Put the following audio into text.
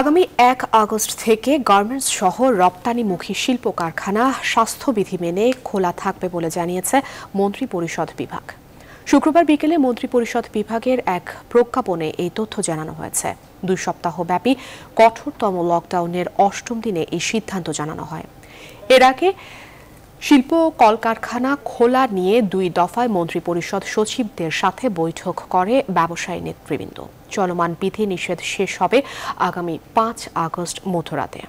আগামী এক আগস্ট থেকে গার্মেন্টস সহ রপ্তানিমুখী শিল্প কারখানা স্বাস্থ্যবিধি মেনে খোলা থাকবে বলে জানিয়েছে মন্ত্রী পরিষদ বিভাগ শুক্রবার বিকেলে মন্ত্রী পরিষদ বিভাগের এক প্রজ্ঞাপনে এই তথ্য জানানো হয়েছে দুই সপ্তাহ ব্যাপী কঠোরতম লকডাউনের অষ্টম দিনে এই সিদ্ধান্ত জানানো হয় এর আগে শিল্প কলকারখানা খোলা নিয়ে দুই দফায় মন্ত্রিপরিষদ সচিবদের সাথে বৈঠক করে ব্যবসায়ী নেতৃবৃন্দ চলমান বিধি নিষেধ শেষ হবে আগামী পাঁচ আগস্ট মধ্যরাতে